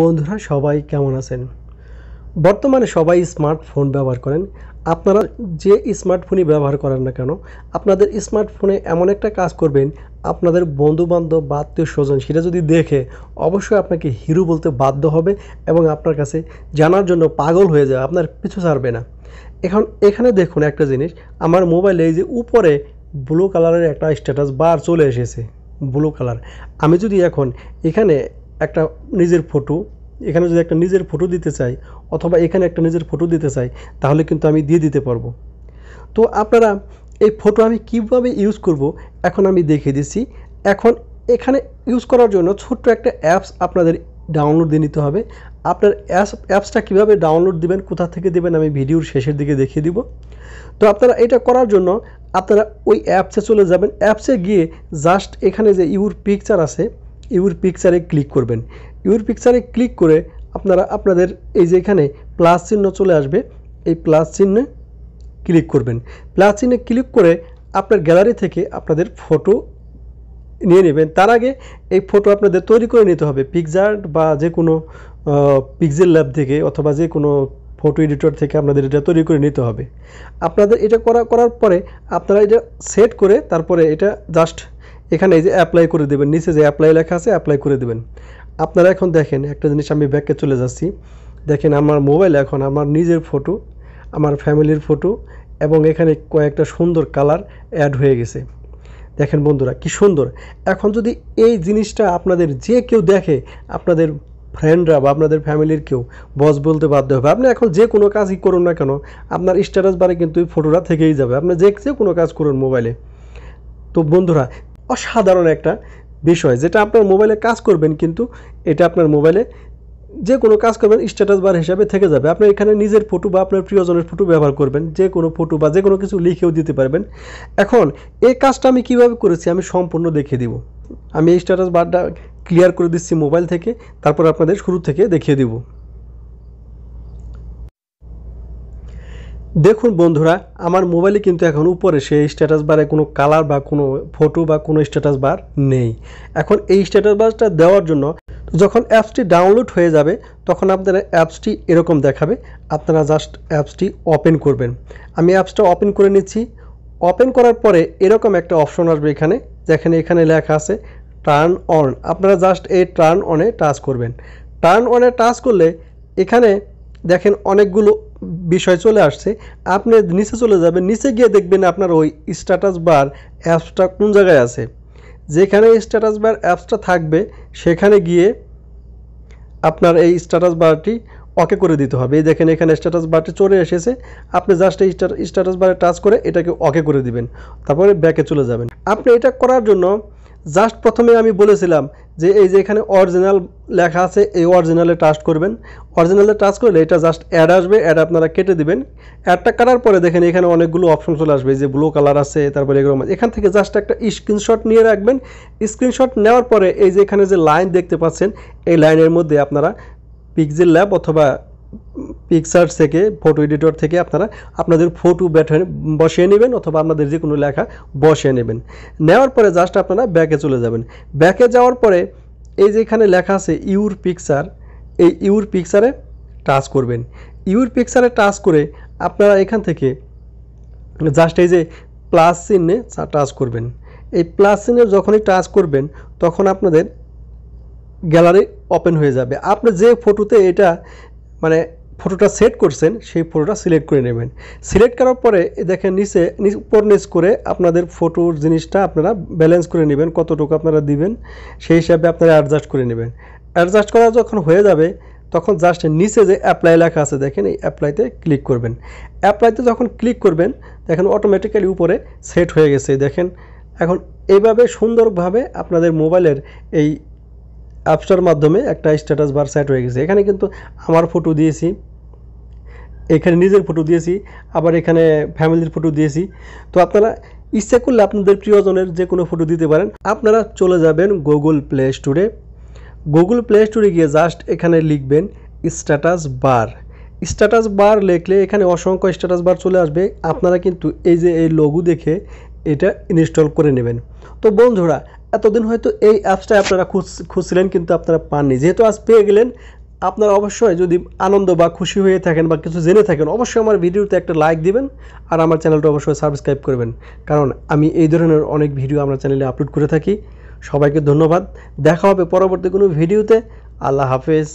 বন্ধুরা সবাই কেমন আছেন বর্তমানে সবাই স্মার্টফোন ব্যবহার করেন আপনারা যে স্মার্টফোনই ব্যবহার করেন না কেন আপনাদের স্মার্টফোনে এমন একটা কাজ করবেন আপনাদের বন্ধুবান্ধব বা আত্মীয় স্বজন সেটা যদি দেখে অবশ্যই আপনাকে হিরো বলতে বাধ্য হবে এবং আপনার কাছে জানার জন্য পাগল হয়ে যাবে আপনার পিছু ছাড়বে না এখন এখানে দেখুন একটা জিনিস আমার মোবাইলে এই যে উপরে ব্লু কালারের একটা স্ট্যাটাস বার চলে এসেছে ব্লু কালার আমি যদি এখন এখানে একটা নিজের ফটো এখানে যদি একটা নিজের ফটো দিতে চাই অথবা এখানে একটা নিজের ফটো দিতে চাই তাহলে কিন্তু আমি দিয়ে দিতে পারবো তো আপনারা এই ফটো আমি কিভাবে ইউজ করব এখন আমি দেখে দিচ্ছি এখন এখানে ইউজ করার জন্য ছোট্ট একটা অ্যাপস আপনাদের ডাউনলোড দিয়ে নিতে হবে আপনার অ্যাপসটা কীভাবে ডাউনলোড দিবেন কোথা থেকে দেবেন আমি ভিডিওর শেষের দিকে দেখিয়ে দিব তো আপনারা এটা করার জন্য আপনারা ওই অ্যাপসে চলে যাবেন অ্যাপসে গিয়ে জাস্ট এখানে যে ইউর পিকচার আছে ইউর পিকচারে ক্লিক করবেন ইউর পিকচারে ক্লিক করে আপনারা আপনাদের এই যে এখানে প্লাস চিহ্ন চলে আসবে এই প্লাস চিহ্নে ক্লিক করবেন প্লাস চিহ্নে ক্লিক করে আপনার গ্যালারি থেকে আপনাদের ফটো নিয়ে নেবেন তার আগে এই ফটো আপনাদের তৈরি করে নিতে হবে পিকজার্ট বা যে কোনো পিকজেল ল্যাব থেকে অথবা যে কোনো ফটো এডিটর থেকে আপনাদের এটা তৈরি করে নিতে হবে আপনাদের এটা করা করার পরে আপনারা এটা সেট করে তারপরে এটা জাস্ট এখানে এই যে অ্যাপ্লাই করে দেবেন নিচে যে অ্যাপ্লাই লেখা আছে অ্যাপ্লাই করে দেবেন আপনারা এখন দেখেন একটা জিনিস আমি ব্যাকে চলে যাচ্ছি দেখেন আমার মোবাইল এখন আমার নিজের ফটো আমার ফ্যামিলির ফটো এবং এখানে কয়েকটা সুন্দর কালার অ্যাড হয়ে গেছে দেখেন বন্ধুরা কি সুন্দর এখন যদি এই জিনিসটা আপনাদের যে কেউ দেখে আপনাদের ফ্রেন্ডরা বা আপনাদের ফ্যামিলির কেউ বস বলতে বাধ্য হবে আপনি এখন যে কোনো কাজই করুন না কেন আপনার স্ট্যাটাস বারে কিন্তু ওই ফটোটা থেকেই যাবে আপনি যে যে কোনো কাজ করুন মোবাইলে তো বন্ধুরা অসাধারণ একটা বিষয় যেটা আপনার মোবাইলে কাজ করবেন কিন্তু এটা আপনার মোবাইলে যে কোনো কাজ করবেন স্ট্যাটাস বার হিসাবে থেকে যাবে আপনি এখানে নিজের ফটো বা আপনার প্রিয়জনের ফটো ব্যবহার করবেন যে কোনো ফটো বা যে কোনো কিছু লিখেও দিতে পারবেন এখন এই কাজটা আমি কিভাবে করেছি আমি সম্পূর্ণ দেখিয়ে দিব আমি এই স্ট্যাটাস বারটা ক্লিয়ার করে দিচ্ছি মোবাইল থেকে তারপর আপনাদের শুরু থেকে দেখিয়ে দিব দেখুন বন্ধুরা আমার মোবাইলে কিন্তু এখন উপরে সেই স্ট্যাটাস বারে কোনো কালার বা কোনো ফটো বা কোনো স্ট্যাটাস বার নেই এখন এই স্ট্যাটাস বারটা দেওয়ার জন্য যখন অ্যাপসটি ডাউনলোড হয়ে যাবে তখন আপনারা অ্যাপসটি এরকম দেখাবে আপনারা জাস্ট অ্যাপসটি ওপেন করবেন আমি অ্যাপসটা ওপেন করে নিচ্ছি ওপেন করার পরে এরকম একটা অপশন আসবে এখানে যেখানে এখানে লেখা আছে টার্ন অন আপনারা জাস্ট এই টার্ন অনে টাচ করবেন টার্ন অনে টাচ করলে এখানে দেখেন অনেকগুলো বিষয় চলে আসছে আপনি নিচে চলে যাবেন নিচে গিয়ে দেখবেন আপনার ওই স্ট্যাটাস বার অ্যাপসটা কোন জায়গায় আছে যেখানে স্ট্যাটাস বার অ্যাপসটা থাকবে সেখানে গিয়ে আপনার এই স্ট্যাটাস বারটি ওকে করে দিতে হবে এই দেখেন এখানে স্ট্যাটাস বারটি চলে এসেছে আপনি জাস্ট এই স্ট্যাটাস বারে টাচ করে এটাকে ওকে করে দিবেন তারপরে ব্যাকে চলে যাবেন আপনি এটা করার জন্য জাস্ট প্রথমে আমি বলেছিলাম যে এই যে এখানে অরিজিনাল লেখা আছে এই অরিজিনালে টাস্ট করবেন অরিজিনালে টাচ করলে এটা জাস্ট অ্যাড আসবে অ্যাড আপনারা কেটে দিবেন অ্যাডটা কাটার পরে দেখেন এখানে অনেকগুলো অপশন চলে আসবে যে ব্লু কালার আছে তারপরে এগুলো মানে এখান থেকে জাস্ট একটা স্ক্রিনশট নিয়ে রাখবেন স্ক্রিনশট নেওয়ার পরে এই যে এখানে যে লাইন দেখতে পাচ্ছেন এই লাইনের মধ্যে আপনারা পিকজেল ল্যাব অথবা পিকচার থেকে ফটো এডিটর থেকে আপনারা আপনাদের ফটো ব্যাটার বসিয়ে নেবেন অথবা আপনাদের যে কোনো লেখা বসিয়ে নেবেন নেওয়ার পরে জাস্ট আপনারা ব্যাকে চলে যাবেন ব্যাকে যাওয়ার পরে এই যে এখানে লেখা আছে ইউর পিকচার এই ইউর পিকচারে টাচ করবেন ইউর পিকচারে টাচ করে আপনারা এখান থেকে জাস্ট এই যে প্লাস চিহ্নে টাচ করবেন এই প্লাস চিহ্নে যখনই টাচ করবেন তখন আপনাদের গ্যালারি ওপেন হয়ে যাবে আপনি যে ফটোতে এটা মানে ফটোটা সেট করছেন সেই ফটোটা সিলেক্ট করে নেবেন সিলেক্ট করার পরে দেখেন নিচে উপর নিচ করে আপনাদের ফটোর জিনিসটা আপনারা ব্যালেন্স করে নেবেন কতটুকু আপনারা দিবেন সেই হিসাবে আপনারা অ্যাডজাস্ট করে নেবেন অ্যাডজাস্ট করা যখন হয়ে যাবে তখন জাস্ট নিচে যে অ্যাপ্লাই লেখা আছে দেখেন এই অ্যাপ্লাইতে ক্লিক করবেন অ্যাপ্লাইতে যখন ক্লিক করবেন দেখেন অটোমেটিক্যালি উপরে সেট হয়ে গেছে দেখেন এখন এইভাবে সুন্দরভাবে আপনাদের মোবাইলের এই অ্যাপসটার মাধ্যমে একটা স্ট্যাটাস বার সেট হয়ে গেছে এখানে কিন্তু আমার ফটো দিয়েছি এখানে নিজের ফটো দিয়েছি আবার এখানে ফ্যামিলির ফটো দিয়েছি তো আপনারা ইচ্ছা করলে আপনাদের প্রিয়জনের যে কোনো ফটো দিতে পারেন আপনারা চলে যাবেন গুগল প্লে স্টোরে গুগল প্লে স্টোরে গিয়ে জাস্ট এখানে লিখবেন স্ট্যাটাস বার স্ট্যাটাস বার লিখলে এখানে অসংখ্য স্ট্যাটাস বার চলে আসবে আপনারা কিন্তু এই যে এই লঘু দেখে এটা ইনস্টল করে নেবেন তো বন্ধুরা এতদিন হয়তো এই অ্যাপসটা আপনারা খুঁজ খুঁজছিলেন কিন্তু আপনারা পাননি যেহেতু আজ পেয়ে গেলেন আপনারা অবশ্যই যদি আনন্দ বা খুশি হয়ে থাকেন বা কিছু জেনে থাকেন অবশ্যই আমার ভিডিওতে একটা লাইক দিবেন আর আমার চ্যানেলটা অবশ্যই সাবস্ক্রাইব করবেন কারণ আমি এই ধরনের অনেক ভিডিও আমার চ্যানেলে আপলোড করে থাকি সবাইকে ধন্যবাদ দেখা হবে পরবর্তী কোনো ভিডিওতে আল্লাহ হাফেজ